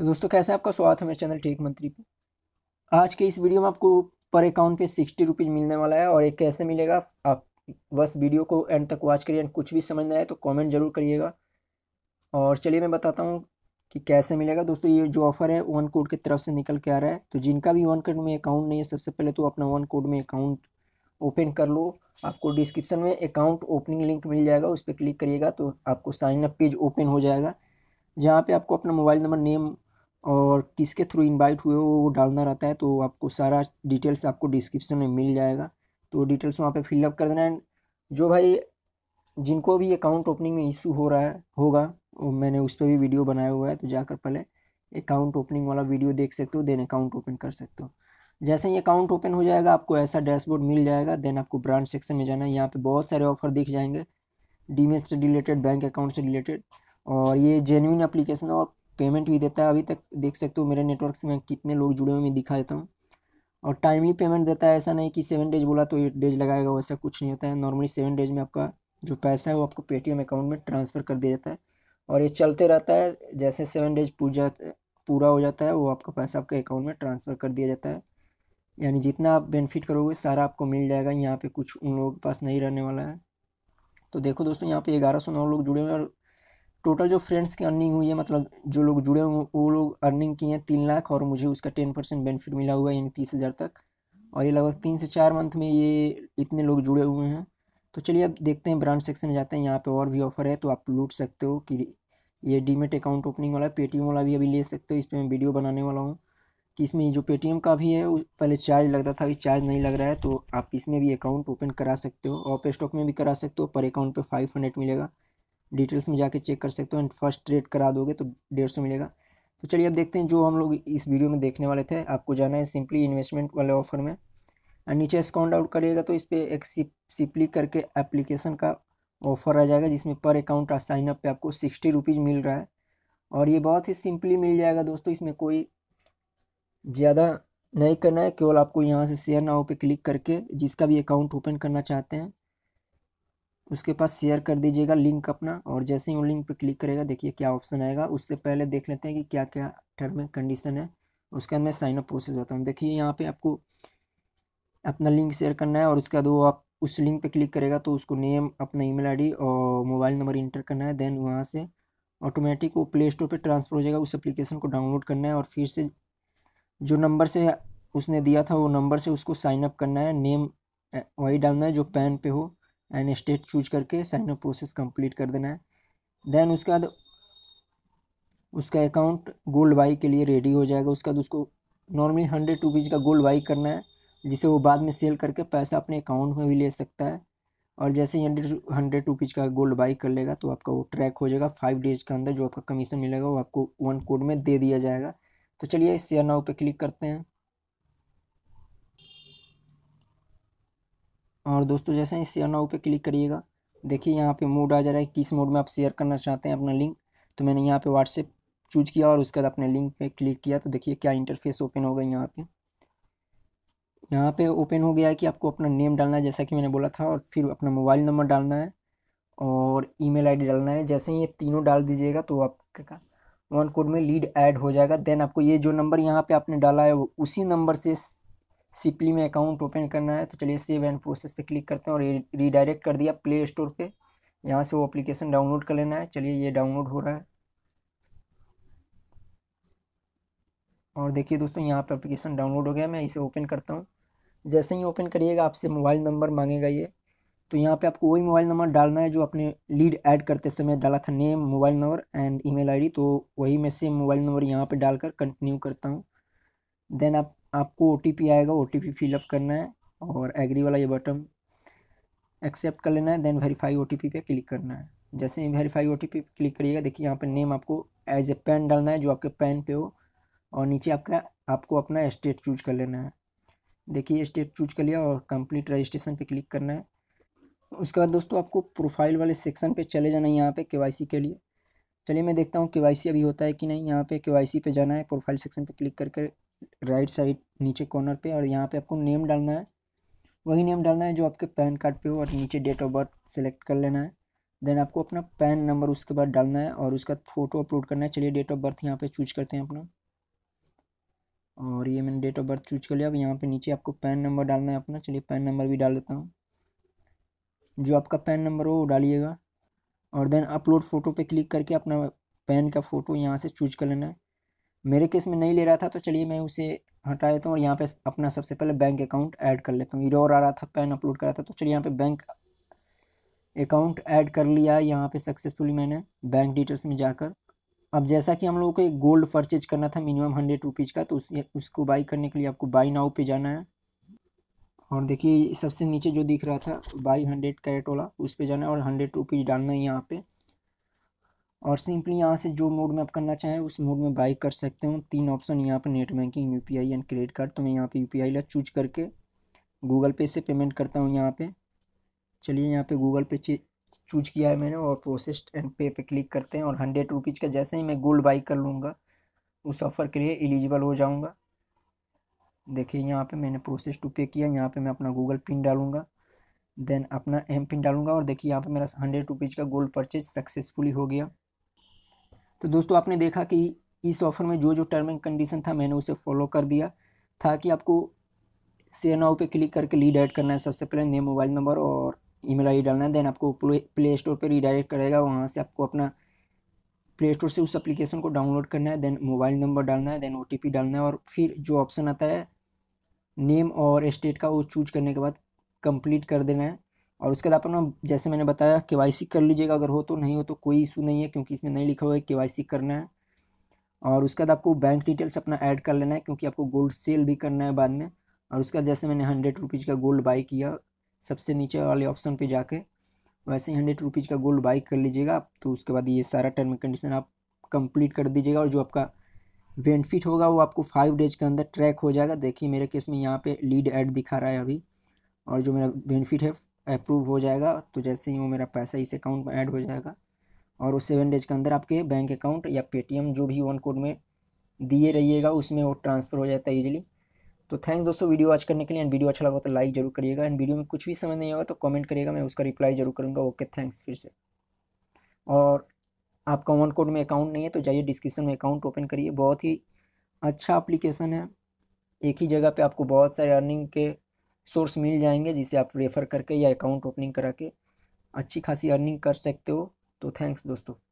तो दोस्तों कैसे आपका स्वागत है मेरे चैनल टेक मंत्री पर आज के इस वीडियो में आपको पर अकाउंट पे सिक्सटी रुपीज़ मिलने वाला है और एक कैसे मिलेगा आप बस वीडियो को एंड तक वॉच करिए एंड कुछ भी समझ ना आए तो कमेंट जरूर करिएगा और चलिए मैं बताता हूँ कि कैसे मिलेगा दोस्तों ये जो ऑफ़र है वन कोड की तरफ से निकल के आ रहा है तो जिनका भी वन कोड में अकाउंट नहीं है सबसे पहले तो अपना वन कोड में अकाउंट ओपन कर लो आपको डिस्क्रिप्शन में अकाउंट ओपनिंग लिंक मिल जाएगा उस पर क्लिक करिएगा तो आपको साइनअप पेज ओपन हो जाएगा जहाँ पे आपको अपना मोबाइल नंबर नेम और किसके थ्रू इनवाइट हुए वो डालना रहता है तो आपको सारा डिटेल्स आपको डिस्क्रिप्शन में मिल जाएगा तो डिटेल्स वहाँ पे फिलअप कर देना एंड जो भाई जिनको भी अकाउंट ओपनिंग में इशू हो रहा है होगा मैंने उस पर भी वीडियो बनाया हुआ है तो जाकर पहले अकाउंट ओपनिंग वाला वीडियो देख सकते हो देन अकाउंट ओपन कर सकते हो जैसे ही अकाउंट ओपन हो जाएगा आपको ऐसा डैशबोर्ड मिल जाएगा देन आपको ब्रांच सेक्शन में जाना है यहाँ पर बहुत सारे ऑफर दिख जाएंगे डीमेट e से रिलेटेड बैंक अकाउंट से रिलेटेड और ये जेनविन एप्लीकेशन और पेमेंट भी देता है अभी तक देख सकते हो मेरे नेटवर्क से मैं कितने लोग जुड़े हुए मैं दिखा देता हूँ और टाइमली पेमेंट देता है ऐसा नहीं कि सेवन डेज बोला तो एट डेज लगाएगा वैसा कुछ नहीं होता है नॉर्मली सेवन डेज में आपका जो पैसा है वो आपको पेटीएम अकाउंट में ट्रांसफ़र कर दिया जाता है और ये चलते रहता है जैसे सेवन डेज पूजा पूरा हो जाता है वो आपका पैसा आपके अकाउंट में ट्रांसफ़र कर दिया जाता है यानी जितना आप बेनिफिट करोगे सारा आपको मिल जाएगा यहाँ पे कुछ उन लोगों के पास नहीं रहने वाला है तो देखो दोस्तों यहाँ पे ग्यारह सौ नौ लोग जुड़े हुए हैं और टोटल जो फ्रेंड्स की अर्निंग हुई है मतलब जो लोग जुड़े हुए वो लोग अर्निंग किए हैं तीन लाख और मुझे उसका टेन परसेंट बेनिफिट मिला हुआ है यानी तीस हज़ार तक और ये लगभग तीन से चार मंथ में ये इतने लोग जुड़े हुए हैं तो चलिए अब देखते हैं ब्रांड सेक्शन में जाते हैं यहाँ पे और भी ऑफर है तो आप लूट सकते हो कि ये डीमेट अकाउंट ओपनिंग वाला पेटीएम वाला भी अभी ले सकते हो इस पर मैं वीडियो बनाने वाला हूँ कि इसमें जो पेटीएम का भी है पहले चार्ज लगता था अभी चार्ज नहीं लग रहा है तो आप इसमें भी अकाउंट ओपन करा सकते हो और पे स्टॉक में भी करा सकते हो पर अकाउंट पर फाइव हंड्रेड मिलेगा डिटेल्स में जाके चेक कर सकते हो एंड फर्स्ट रेट करा दोगे तो डेढ़ सौ मिलेगा तो चलिए अब देखते हैं जो हम लोग इस वीडियो में देखने वाले थे आपको जाना है सिंपली इन्वेस्टमेंट वाले ऑफर में एंड नीचे स्काउंट आउट करिएगा तो इस पर एक सिंपली करके एप्लीकेशन का ऑफर आ जाएगा जिसमें पर अकाउंट साइनअप पर आपको सिक्सटी रुपीज़ मिल रहा है और ये बहुत ही सिंपली मिल जाएगा दोस्तों इसमें कोई ज़्यादा नहीं करना है केवल आपको यहाँ से शेयर नाव पे क्लिक करके जिसका भी अकाउंट ओपन करना चाहते हैं उसके पास शेयर कर दीजिएगा लिंक अपना और जैसे ही वो लिंक पे क्लिक करेगा देखिए क्या ऑप्शन आएगा उससे पहले देख लेते हैं कि क्या क्या टर्म एंड कंडीशन है उसके बाद मैं साइनअप प्रोसेस बताऊँ देखिए यहाँ पर आपको अपना लिंक शेयर करना है और उसके बाद वो आप उस लिंक पे क्लिक करेगा तो उसको नेम अपना ईमेल आईडी और मोबाइल नंबर इंटर करना है देन वहाँ से ऑटोमेटिक वो प्ले स्टोर पर ट्रांसफर हो जाएगा उस एप्लीकेशन को डाउनलोड करना है और फिर से जो नंबर से उसने दिया था वो नंबर से उसको साइनअप करना है नेम वही डालना है जो पैन पे हो एंड स्टेट चूज करके साइन अप प्रोसेस कंप्लीट कर देना है देन उसके बाद उसका अकाउंट गोल्ड बाई के लिए रेडी हो जाएगा उसके बाद उसको नॉर्मली हंड्रेड रुपीज़ का गोल्ड बाई करना है जिसे वो बाद में सेल करके पैसा अपने अकाउंट में भी ले सकता है और जैसे ही हंड्रेड हंड्रेड रुपीज़ का गोल्ड बाई कर लेगा तो आपका वो ट्रैक हो जाएगा फाइव डेज के अंदर जो आपका कमीशन मिलेगा वो आपको वन कोड में दे दिया जाएगा तो चलिए शेयर नाउ पे क्लिक करते हैं और दोस्तों जैसे ही शेयर नाउ पे क्लिक करिएगा देखिए यहाँ पे मोड आ जा रहा है किस मोड में आप शेयर करना चाहते हैं अपना लिंक तो मैंने यहाँ पे व्हाट्सएप चूज किया और उसके बाद अपने लिंक पे क्लिक किया तो देखिए क्या इंटरफेस ओपन होगा यहाँ पे यहाँ पे ओपन हो गया है कि आपको अपना नेम डालना है जैसा कि मैंने बोला था और फिर अपना मोबाइल नंबर डालना है और ई मेल डालना है जैसे ही ये तीनों डाल दीजिएगा तो आपका वन कोड में लीड ऐड हो जाएगा देन आपको ये जो नंबर यहाँ पर आपने डाला है वो उसी नंबर से सिपली में अकाउंट ओपन करना है तो चलिए सेव एंड प्रोसेस पे क्लिक करते हैं और रीडायरेक्ट कर दिया प्ले स्टोर पे यहाँ से वो एप्लीकेशन डाउनलोड कर लेना है चलिए ये डाउनलोड हो रहा है और देखिए दोस्तों यहाँ पर एप्लीकेशन डाउनलोड हो गया मैं इसे ओपन करता हूँ जैसे ही ओपन करिएगा आपसे मोबाइल नंबर मांगेगा ये तो यहाँ पे आपको वही मोबाइल नंबर डालना है जो अपने लीड ऐड करते समय डाला था name mobile number and email ID तो वही मैं सेम मोबाइल नंबर यहाँ पे डालकर कंटिन्यू करता हूँ देन आप आपको ओ आएगा ओ टी फिलअप करना है और एग्री वाला ये बटन एक्सेप्ट कर लेना है देन वेरीफाई ओ पे क्लिक करना है जैसे ही वेरीफाई ओ पे क्लिक करिएगा देखिए यहाँ पर नेम आपको एज ए पेन डालना है जो आपके पेन पे हो और नीचे आपका आपको अपना स्टेट चूज कर लेना है देखिए स्टेट चूज कर लिया और कंप्लीट रजिस्ट्रेशन पे क्लिक करना है उसके बाद दोस्तों आपको प्रोफाइल वाले सेक्शन पे चले जाना है यहाँ पे केवाईसी के लिए चलिए मैं देखता हूँ केवाईसी अभी होता है कि नहीं यहाँ पे केवाईसी पे जाना है प्रोफाइल सेक्शन पे क्लिक करके राइट साइड नीचे कॉर्नर पे और यहाँ पे आपको नेम डालना है वही नेम डालना है जो आपके पैन कार्ड पे हो और नीचे डेट ऑफ बर्थ सेलेक्ट कर लेना है देन आपको अपना पैन नंबर उसके बाद डालना है और उसका फ़ोटो अपलोड करना है चलिए डेट ऑफ बर्थ यहाँ पे चूज करते हैं अपना और ये मैंने डेट ऑफ बर्थ चूज कर लिया अब यहाँ पर नीचे आपको पैन नंबर डालना है अपना चलिए पैन नंबर भी डाल देता हूँ जो आपका पैन नंबर हो वो डालिएगा और देन अपलोड फ़ोटो पे क्लिक करके अपना पैन का फ़ोटो यहाँ से चूज कर लेना है मेरे केस में नहीं ले रहा था तो चलिए मैं उसे हटा देता हूँ और यहाँ पे अपना सबसे पहले बैंक अकाउंट ऐड कर लेता हूँ ईरो आ रहा था पैन अपलोड करा था तो चलिए यहाँ पे बैंक अकाउंट ऐड कर लिया यहाँ पे सक्सेसफुली मैंने बैंक डिटेल्स में जाकर अब जैसा कि हम लोगों को एक गोल्ड परचेज करना था मिनिमम हंड्रेड रुपीज़ का तो उस, उसको बाई करने के लिए आपको बाई नाउ पर जाना है और देखिए सबसे नीचे जो दिख रहा था बाई हंड्रेड कैरेट वाला उस पर जाना है और हंड्रेड रुपीज़ डालना है यहाँ पर और सिंपली यहाँ से जो मोड में आप करना चाहें उस मोड में बाई कर सकते हो तीन ऑप्शन यहाँ पर net banking U and credit card तो मैं यहाँ पर यू पी ला चूज करके गूगल पे से पेमेंट करता हूँ यहाँ पर चलिए यहाँ पर गूगल पे चूज किया है मैंने और प्रोसेस्ड एंड पे पे क्लिक करते हैं और हंड्रेड रुपीज़ का जैसे ही मैं गोल्ड बाई कर लूँगा उस ऑफ़र के लिए एलिजिबल हो जाऊँगा देखिए यहाँ पे मैंने प्रोसेस टू पे किया यहाँ पे मैं अपना गूगल पिन डालूँगा देन अपना एम पिन डालूँगा और देखिए यहाँ पे मेरा हंड्रेड रुपीज़ का गोल्ड परचेज सक्सेसफुली हो गया तो दोस्तों आपने देखा कि इस ऑफ़र में जो जो टर्म एंड कंडीशन था मैंने उसे फॉलो कर दिया था कि आपको शेयर नाउ पे क्लिक करके लीड ऐड करना है सबसे पहले नेम मोबाइल नंबर और ईमेल आई डालना है देन आपको प्ले स्टोर पर रीडायरेक्ट करेगा वहाँ से आपको अपना प्ले स्टोर से उस एप्लीकेशन को डाउनलोड करना है देन मोबाइल नंबर डालना है देन ओ डालना है और फिर जो ऑप्शन आता है नेम और स्टेट का वो चूज करने के बाद कंप्लीट कर देना है और उसके बाद अपना जैसे मैंने बताया के वाई सी कर लीजिएगा अगर हो तो नहीं हो तो कोई इशू नहीं है क्योंकि इसमें नहीं लिखा हुआ है के वाई सी करना है और उसके बाद आपको बैंक डिटेल्स अपना ऐड कर लेना है क्योंकि आपको गोल्ड सेल भी करना है बाद में और उसके बाद जैसे मैंने हंड्रेड रुपीज़ का गोल्ड बाई किया सबसे नीचे वाले ऑप्शन पे जाके वैसे ही हंड्रेड रुपीज़ का गोल्ड बाई कर लीजिएगा आप तो उसके बाद ये सारा टर्म एंड कंडीशन आप कंप्लीट कर दीजिएगा और जो आपका बेनिफिट होगा वो आपको फाइव डेज के अंदर ट्रैक हो जाएगा देखिए मेरे केस में यहाँ पे लीड ऐड दिखा रहा है अभी और जो मेरा बेनिफिट है अप्रूव हो जाएगा तो जैसे ही वो मेरा पैसा इस अकाउंट में ऐड हो जाएगा और उस सेवन डेज के अंदर आपके बैंक अकाउंट या पेटीएम जो भी वन कोड में दिए रहिएगा उसमें वो ट्रांसफ़र हो जाता है ईजिली तो थैंक दोस्तों वीडियो वॉच करने के लिए एंड वीडियो अच्छा लगा तो लाइक जरूर करिएगा एंड वीडियो में कुछ भी समझ नहीं आएगा तो कमेंट करिएगा मैं उसका रिप्लाई जरूर करूँगा ओके थैंक्स फिर से और आपका वन कोड में अकाउंट नहीं है तो जाइए डिस्क्रिप्शन में अकाउंट ओपन करिए बहुत ही अच्छा अप्लीकेशन है एक ही जगह पर आपको बहुत सारे अर्निंग के सोर्स मिल जाएंगे जिसे आप रेफ़र करके या अकाउंट ओपनिंग करा के अच्छी खासी अर्निंग कर सकते हो तो थैंक्स दोस्तों